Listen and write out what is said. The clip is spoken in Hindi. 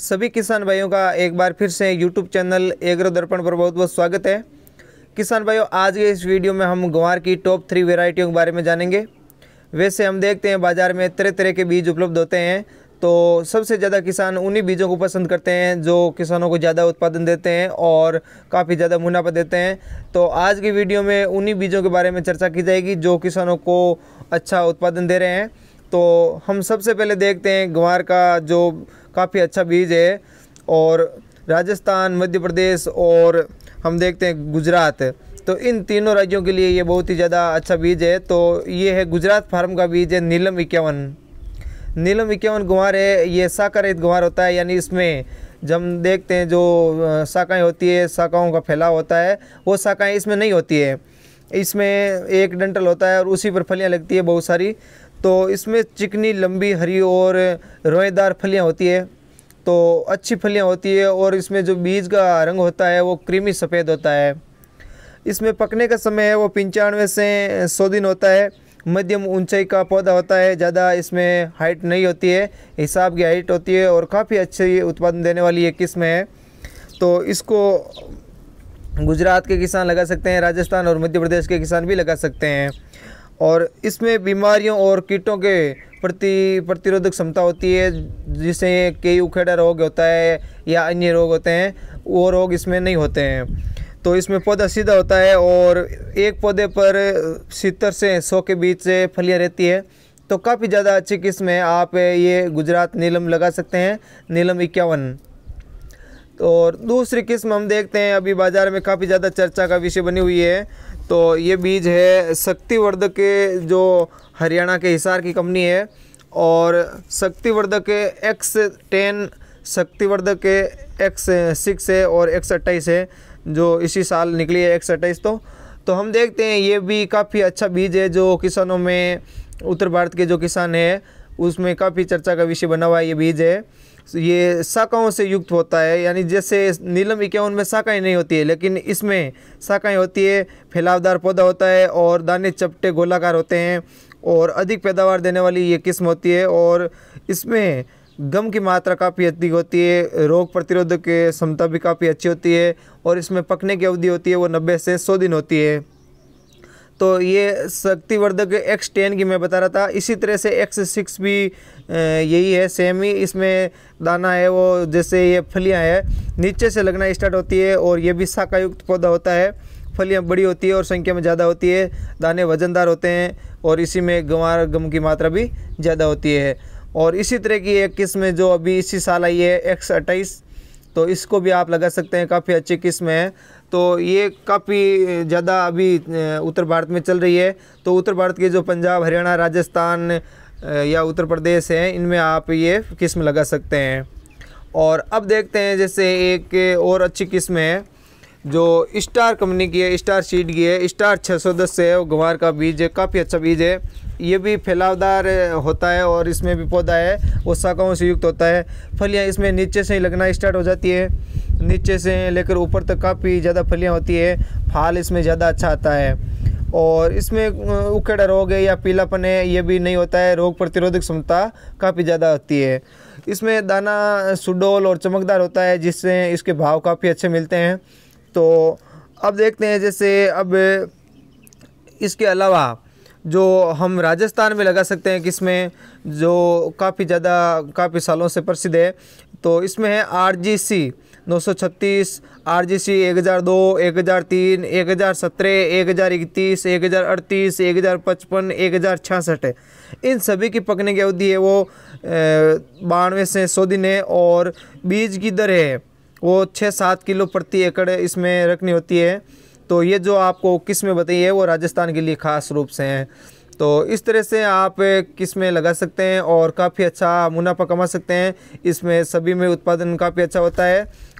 सभी किसान भाइयों का एक बार फिर से यूट्यूब चैनल एग्रो दर्पण पर बहुत बहुत स्वागत है किसान भाइयों आज के इस वीडियो में हम ग्वार की टॉप थ्री वेराइटियों के बारे में जानेंगे वैसे हम देखते हैं बाज़ार में तरह तरह के बीज उपलब्ध होते हैं तो सबसे ज़्यादा किसान उन्हीं बीजों को पसंद करते हैं जो किसानों को ज़्यादा उत्पादन देते हैं और काफ़ी ज़्यादा मुनाफा देते हैं तो आज की वीडियो में उन्हीं बीजों के बारे में चर्चा की जाएगी जो किसानों को अच्छा उत्पादन दे रहे हैं तो हम सबसे पहले देखते हैं ग्वार का जो काफ़ी अच्छा बीज है और राजस्थान मध्य प्रदेश और हम देखते हैं गुजरात तो इन तीनों राज्यों के लिए ये बहुत ही ज़्यादा अच्छा बीज है तो ये है गुजरात फार्म का बीज है नीलम इक्यावन नीलम इक्यावन गुवार है ये शाकारहित गुवार होता है यानी इसमें जब हम देखते हैं जो शाखाएँ होती है शाखाओं का फैलाव होता है वो शाखाएँ इसमें नहीं होती है इसमें एक डंटल होता है और उसी पर फलियाँ लगती है बहुत सारी तो इसमें चिकनी लंबी हरी और रोएदार फलियाँ होती है तो अच्छी फलियाँ होती है और इसमें जो बीज का रंग होता है वो क्रीमी सफ़ेद होता है इसमें पकने का समय है वो पंचानवे से सौ दिन होता है मध्यम ऊंचाई का पौधा होता है ज़्यादा इसमें हाइट नहीं होती है हिसाब की हाइट होती है और काफ़ी अच्छी उत्पादन देने वाली ये किस्म है तो इसको गुजरात के किसान लगा सकते हैं राजस्थान और मध्य प्रदेश के किसान भी लगा सकते हैं और इसमें बीमारियों और कीटों के प्रति प्रतिरोधक क्षमता होती है जिसे कई उखेड़ा रोग होता है या अन्य रोग होते हैं वो रोग इसमें नहीं होते हैं तो इसमें पौधा सीधा होता है और एक पौधे पर सितर से सौ के बीच से फलियाँ रहती है तो काफ़ी ज़्यादा अच्छी किस्म है आप ये गुजरात नीलम लगा सकते हैं नीलम इक्यावन और दूसरी किस्म हम देखते हैं अभी बाज़ार में काफ़ी ज़्यादा चर्चा का विषय बनी हुई है तो ये बीज है शक्तिवर्धक के जो हरियाणा के हिसार की कंपनी है और शक्तिवर्धक के एक्स टेन शक्तिवर्धक के एक्स सिक्स है और एक्स अट्ठाईस है जो इसी साल निकली है एक्स अट्ठाईस तो तो हम देखते हैं ये भी काफ़ी अच्छा बीज है जो किसानों में उत्तर भारत के जो किसान हैं उसमें काफ़ी चर्चा का विषय बना हुआ है ये बीज है तो ये शाखाओं से युक्त होता है यानी जैसे नीलम इक्यावन में शाखाएँ नहीं होती है लेकिन इसमें शाखाएँ होती है फैलावदार पौधा होता है और दाने चपटे गोलाकार होते हैं और अधिक पैदावार देने वाली ये किस्म होती है और इसमें गम की मात्रा काफ़ी अधिक होती है रोग प्रतिरोधक क्षमता भी काफ़ी अच्छी होती है और इसमें पकने की अवधि होती है वो नब्बे से सौ दिन होती है तो ये शक्तिवर्धक एक्स टेन की मैं बता रहा था इसी तरह से एक्स सिक्स भी यही है सेम ही इसमें दाना है वो जैसे ये फलियाँ है नीचे से लगना स्टार्ट होती है और ये भी शाकायुक्त पौधा होता है फलियाँ बड़ी होती है और संख्या में ज़्यादा होती है दाने वजनदार होते हैं और इसी में गंवार गम की मात्रा भी ज़्यादा होती है और इसी तरह की एक किस्म जो अभी इसी साल आई है एक्स तो इसको भी आप लगा सकते हैं काफ़ी अच्छी किस्म है तो ये काफ़ी ज़्यादा अभी उत्तर भारत में चल रही है तो उत्तर भारत के जो पंजाब हरियाणा राजस्थान या उत्तर प्रदेश हैं इनमें आप ये किस्म लगा सकते हैं और अब देखते हैं जैसे एक और अच्छी किस्म है जो स्टार कंपनी की है स्टार सीड की है स्टार 610 है वो गंवार का बीज है काफ़ी अच्छा बीज है ये भी फैलावदार होता है और इसमें भी पौधा है वो शाखाओं से युक्त होता है फलियाँ इसमें नीचे से ही लगना स्टार्ट हो जाती है नीचे से लेकर ऊपर तक काफ़ी ज़्यादा फलियाँ होती है फाल इसमें ज़्यादा अच्छा आता है और इसमें उखेड़ा रोग है या पीलापन है ये भी नहीं होता है रोग प्रतिरोधक क्षमता काफ़ी ज़्यादा होती है इसमें दाना सुडोल और चमकदार होता है जिससे इसके भाव काफ़ी अच्छे मिलते हैं तो अब देखते हैं जैसे अब इसके अलावा जो हम राजस्थान में लगा सकते हैं किसमें जो काफ़ी ज़्यादा काफ़ी सालों से प्रसिद्ध है तो इसमें है आर जी सी नौ सौ छत्तीस आर जी सी एक हज़ार दो एक हज़ार तीन एक हज़ार सत्रह एक हज़ार इकतीस एक हज़ार अड़तीस एक हज़ार पचपन एक हज़ार छियासठ इन सभी की पकने की अवधि है वो बानवे से सौ दिन है और बीज की दर है वो छः सात किलो प्रति एकड़ इसमें रखनी होती है तो ये जो आपको किस्में बताई है वो राजस्थान के लिए ख़ास रूप से हैं तो इस तरह से आप किस्में लगा सकते हैं और काफ़ी अच्छा मुनाफा कमा सकते हैं इसमें सभी में उत्पादन काफ़ी अच्छा होता है